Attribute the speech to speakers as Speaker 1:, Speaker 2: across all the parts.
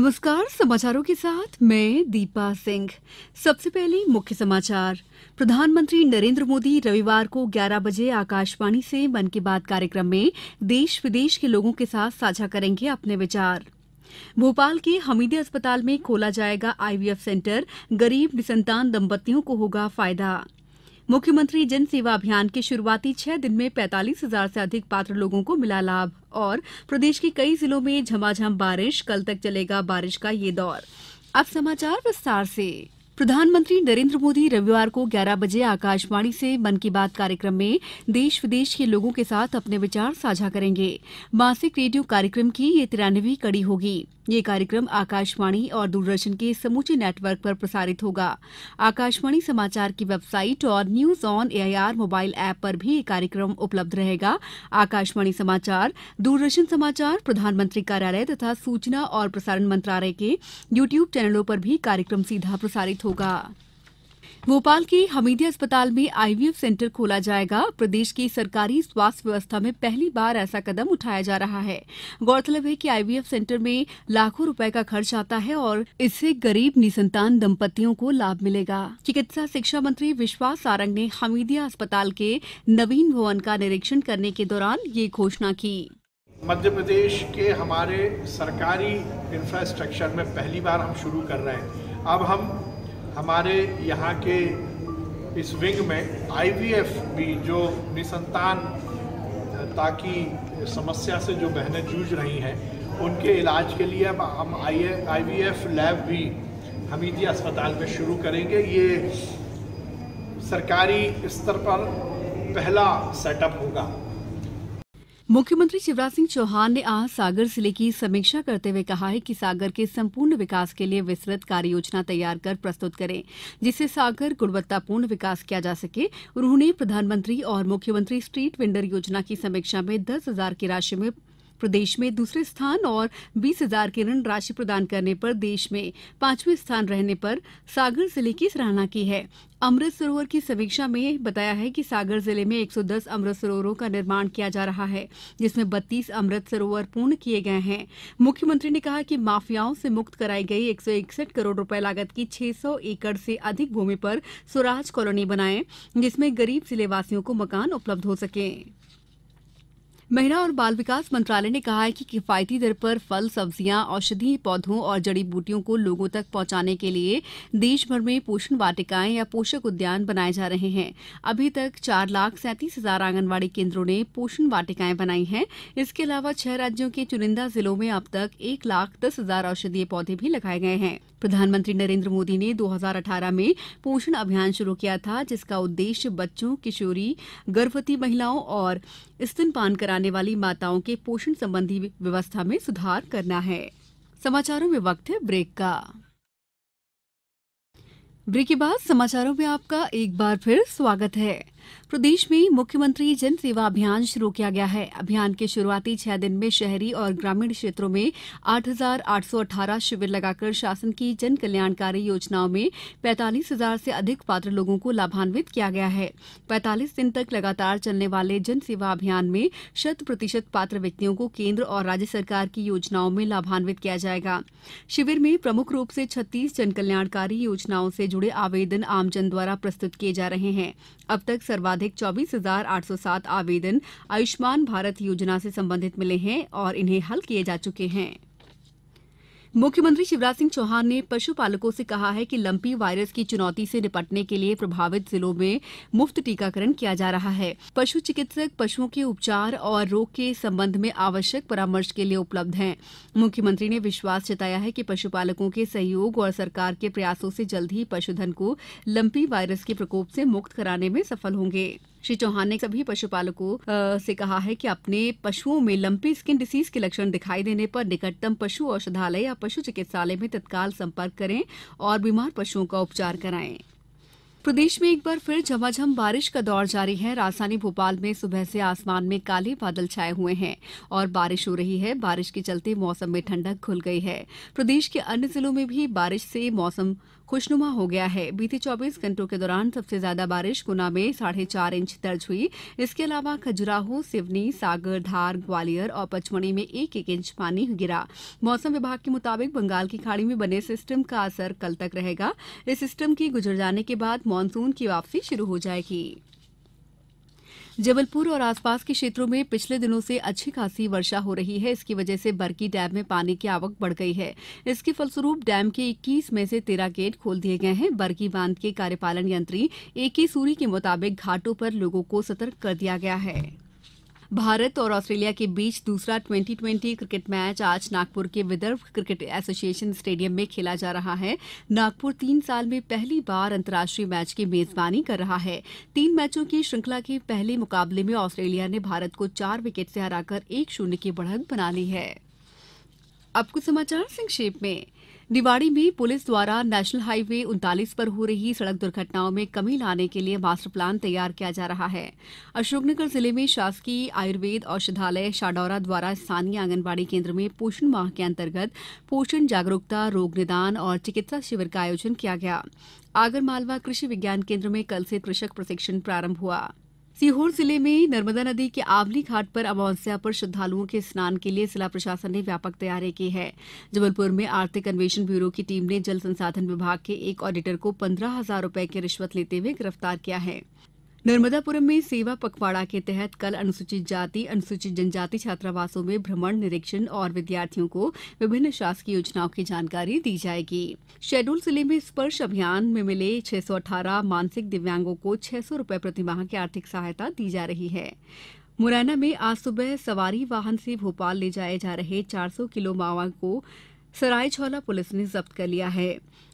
Speaker 1: नमस्कार समाचारों के साथ मैं दीपा सिंह सबसे पहले मुख्य समाचार प्रधानमंत्री नरेंद्र मोदी रविवार को 11 बजे आकाशवाणी से मन की बात कार्यक्रम में देश विदेश के लोगों के साथ साझा करेंगे अपने विचार भोपाल के हमीदे अस्पताल में खोला जाएगा आईवीएफ सेंटर गरीब निसंतान दंपतियों को होगा फायदा मुख्यमंत्री जन सेवा अभियान के शुरुआती छह दिन में पैतालीस हजार से अधिक पात्र लोगों को मिला लाभ और प्रदेश के कई जिलों में झमाझम बारिश कल तक चलेगा बारिश का ये दौर अब समाचार विस्तार से प्रधानमंत्री नरेंद्र मोदी रविवार को 11 बजे आकाशवाणी से मन की बात कार्यक्रम में देश विदेश के लोगों के साथ अपने विचार साझा करेंगे मासिक रेडियो कार्यक्रम की ये तिरानवी कड़ी होगी यह कार्यक्रम आकाशवाणी और दूरदर्शन के समूचे नेटवर्क पर प्रसारित होगा आकाशवाणी समाचार की वेबसाइट और news on AIR mobile app पर भी यह कार्यक्रम उपलब्ध रहेगा आकाशवाणी समाचार दूरदर्शन समाचार प्रधानमंत्री कार्यालय तथा सूचना और प्रसारण मंत्रालय के यूट्यूब चैनलों पर भी कार्यक्रम सीधा प्रसारित होगा भोपाल के हमीदिया अस्पताल में आईवीएफ सेंटर खोला जाएगा प्रदेश की सरकारी स्वास्थ्य व्यवस्था में पहली बार ऐसा कदम उठाया जा रहा है गौरतलब है कि आईवीएफ सेंटर में लाखों रुपए का खर्च आता है और इससे गरीब निसंतान दंपतियों को लाभ मिलेगा चिकित्सा शिक्षा मंत्री विश्वास सारंग ने हमीदिया अस्पताल के नवीन भवन का निरीक्षण करने के दौरान ये घोषणा की मध्य प्रदेश के हमारे सरकारी इंफ्रास्ट्रक्चर में पहली बार हम शुरू कर रहे हैं अब हम हमारे यहाँ के इस विंग में आईवीएफ भी जो निसंतान ताकि समस्या से जो बहनें जूझ रही हैं उनके इलाज के लिए अब हम आई आईवीएफ लैब भी हमीदिया अस्पताल में शुरू करेंगे ये सरकारी स्तर पर पहला सेटअप होगा मुख्यमंत्री शिवराज सिंह चौहान ने आज सागर जिले की समीक्षा करते हुए कहा है कि सागर के संपूर्ण विकास के लिए विस्तृत कार्य योजना तैयार कर प्रस्तुत करें जिससे सागर गुणवत्तापूर्ण विकास किया जा सके उन्होंने प्रधानमंत्री और मुख्यमंत्री स्ट्रीट वेंडर योजना की समीक्षा में दस हजार की राशि में प्रदेश में दूसरे स्थान और बीस हजार की ऋण राशि प्रदान करने पर देश में पांचवें स्थान रहने पर सागर जिले की सराहना की है अमृत सरोवर की समीक्षा में बताया है कि सागर जिले में 110 अमृत सरोवरों का निर्माण किया जा रहा है जिसमें 32 अमृत सरोवर पूर्ण किए गए हैं मुख्यमंत्री ने कहा कि माफियाओं से मुक्त कराई गई 161 करोड़ रुपए लागत की 600 एकड़ से अधिक भूमि पर स्वराज कॉलोनी बनाएं जिसमें गरीब जिलेवासियों को मकान उपलब्ध हो सकें महिला और बाल विकास मंत्रालय ने कहा है कि किफायती दर पर फल सब्जियां औषधीय पौधों और जड़ी बूटियों को लोगों तक पहुंचाने के लिए देश भर में पोषण वाटिकाएं या पोषक उद्यान बनाए जा रहे हैं अभी तक चार लाख सैंतीस हजार आंगनबाड़ी केंद्रों ने पोषण वाटिकाएं बनाई हैं इसके अलावा छह राज्यों के चुनिंदा जिलों में अब तक एक लाख दस हजार औषधीय पौधे भी लगाए गए हैं प्रधानमंत्री नरेन्द्र मोदी ने 2018 में पोषण अभियान शुरू किया था जिसका उद्देश्य बच्चों किशोरी गर्भवती महिलाओं और स्तनपान कराने वाली माताओं के पोषण संबंधी व्यवस्था में सुधार करना है समाचारों में वक्त है ब्रेक का ब्रेक के बाद समाचारों में आपका एक बार फिर स्वागत है प्रदेश में मुख्यमंत्री जन सेवा अभियान शुरू किया गया है अभियान के शुरुआती छह दिन में शहरी और ग्रामीण क्षेत्रों में 8,818 शिविर लगाकर शासन की जन कल्याणकारी योजनाओं में 45,000 से अधिक पात्र लोगों को लाभान्वित किया गया है 45 दिन तक लगातार चलने वाले जन सेवा अभियान में शत प्रतिशत पात्र व्यक्तियों को केन्द्र और राज्य सरकार की योजनाओं में लाभान्वित किया जाएगा शिविर में प्रमुख रूप से छत्तीस जन कल्याणकारी योजनाओं से जुड़े आवेदन आमजन द्वारा प्रस्तुत किए जा रहे हैं अब तक सर्वाधिक चौबीस हजार आठ सौ सात आवेदन आयुष्मान भारत योजना से संबंधित मिले हैं और इन्हें हल किए जा चुके हैं मुख्यमंत्री शिवराज सिंह चौहान ने पशुपालकों से कहा है कि लंपी वायरस की चुनौती से निपटने के लिए प्रभावित जिलों में मुफ्त टीकाकरण किया जा रहा है पशु चिकित्सक पशुओं के उपचार और रोग के संबंध में आवश्यक परामर्श के लिए उपलब्ध हैं मुख्यमंत्री ने विश्वास जताया है कि पशुपालकों के सहयोग और सरकार के प्रयासों से जल्द ही पशुधन को लंपी वायरस के प्रकोप से मुक्त कराने में सफल होंगे श्री चौहान ने सभी पशुपालकों से कहा है कि अपने पशुओं में लंपी स्किन डिसीज के लक्षण दिखाई देने पर निकटतम पशु औषधालय या पशु चिकित्सालय में तत्काल संपर्क करें और बीमार पशुओं का उपचार कराएं प्रदेश में एक बार फिर झमाझम बारिश का दौर जारी है राजधानी भोपाल में सुबह से आसमान में काले बादल छाए हुए हैं और बारिश हो रही है बारिश के चलते मौसम में ठंडक घुल गई है प्रदेश के अन्य जिलों में भी बारिश से मौसम खुशनुमा हो गया है बीते 24 घंटों के दौरान सबसे ज्यादा बारिश गुना में साढ़े चार इंच दर्ज हुई इसके अलावा खजुराहो सिवनी सागर धार ग्वालियर और पचमढ़ी में एक एक इंच पानी गिरा मौसम विभाग के मुताबिक बंगाल की खाड़ी में बने सिस्टम का असर कल तक रहेगा इस सिस्टम के गुजर जाने के बाद मानसून की वापसी शुरू हो जाएगी जबलपुर और आसपास के क्षेत्रों में पिछले दिनों से अच्छी खासी वर्षा हो रही है इसकी वजह से बरकी डैम में पानी की आवक बढ़ गई है इसके फलस्वरूप डैम के 21 में से 13 गेट खोल दिए गए हैं बरकी बांध के कार्यपालन यंत्री ए के सूरी के मुताबिक घाटों पर लोगों को सतर्क कर दिया गया है भारत और ऑस्ट्रेलिया के बीच दूसरा 2020 क्रिकेट मैच आज नागपुर के विदर्भ क्रिकेट एसोसिएशन स्टेडियम में खेला जा रहा है नागपुर तीन साल में पहली बार अंतर्राष्ट्रीय मैच की मेजबानी कर रहा है तीन मैचों की श्रृंखला के पहले मुकाबले में ऑस्ट्रेलिया ने भारत को चार विकेट से हराकर एक शून्य की बढ़त बना ली है अब कुछ समाचार संक्षेप में निवाड़ी में पुलिस द्वारा नेशनल हाईवे उनतालीस पर हो रही सड़क दुर्घटनाओं में कमी लाने के लिए मास्टर प्लान तैयार किया जा रहा है अशोकनगर जिले में शासकीय आयुर्वेद औषधालय शाडौरा द्वारा स्थानीय आंगनबाड़ी केंद्र में पोषण माह के अंतर्गत पोषण जागरूकता रोग निदान और चिकित्सा शिविर का आयोजन किया गया आगरमालवा कृषि विज्ञान केन्द्र में कल से कृषक प्रशिक्षण प्रारंभ हुआ सीहोर जिले में नर्मदा नदी के आवली घाट पर अमावस्या पर श्रद्वालुओं के स्नान के लिए जिला प्रशासन ने व्यापक तैयारी की है जबलपुर में आर्थिक अन्वेषण ब्यूरो की टीम ने जल संसाधन विभाग के एक ऑडिटर को पंद्रह हजार रूपये की रिश्वत लेते हुए गिरफ्तार किया है नर्मदापुरम में सेवा पखवाड़ा के तहत कल अनुसूचित जाति अनुसूचित जनजाति छात्रावासों में भ्रमण निरीक्षण और विद्यार्थियों को विभिन्न शासकीय योजनाओं की जानकारी दी जाएगी शहडोल जिले में स्पर्श अभियान में मिले 618 मानसिक दिव्यांगों को छह सौ रूपये प्रतिमाह की आर्थिक सहायता दी जा रही है मुरैना में आज सुबह सवारी वाहन से भोपाल ले जाए जा रहे चार किलो मावा को सरायछौला पुलिस ने जब्त कर लिया है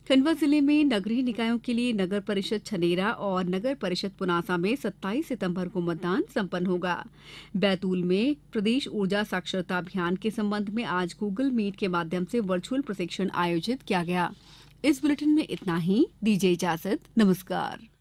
Speaker 1: खंडवा जिले में नगरीय निकायों के लिए नगर परिषद छनेरा और नगर परिषद पुनासा में 27 सितंबर को मतदान संपन्न होगा बैतूल में प्रदेश ऊर्जा साक्षरता अभियान के संबंध में आज गूगल मीट के माध्यम से वर्चुअल प्रशिक्षण आयोजित किया गया इस बुलेटिन में इतना ही दीजिए इजाजत नमस्कार